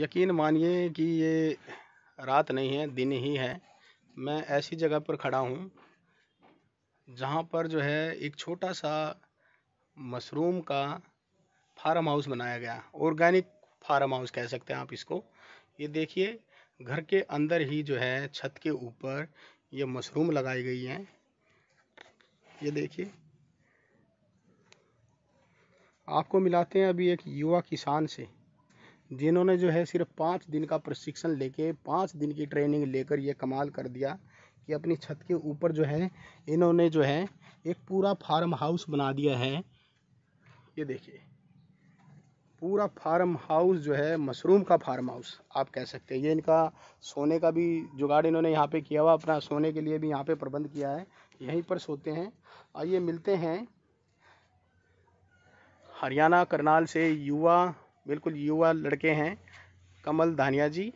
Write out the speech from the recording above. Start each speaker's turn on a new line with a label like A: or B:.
A: यकीन मानिए कि ये रात नहीं है दिन ही है मैं ऐसी जगह पर खड़ा हूँ जहाँ पर जो है एक छोटा सा मशरूम का फार्म हाउस बनाया गया ऑर्गेनिक फार्म हाउस कह सकते हैं आप इसको ये देखिए घर के अंदर ही जो है छत के ऊपर ये मशरूम लगाई गई हैं ये देखिए आपको मिलाते हैं अभी एक युवा किसान से जिन्होंने जो है सिर्फ पाँच दिन का प्रशिक्षण लेके पाँच दिन की ट्रेनिंग लेकर ये कमाल कर दिया कि अपनी छत के ऊपर जो है इन्होंने जो है एक पूरा फार्म हाउस बना दिया है ये देखिए पूरा फार्म हाउस जो है मशरूम का फार्म हाउस आप कह सकते हैं ये इनका सोने का भी जुगाड़ इन्होंने यहाँ पे किया हुआ अपना सोने के लिए भी यहाँ पे प्रबंध किया है यहीं पर सोते हैं आइए मिलते हैं हरियाणा करनाल से युवा बिल्कुल युवा लड़के हैं कमल धानिया जी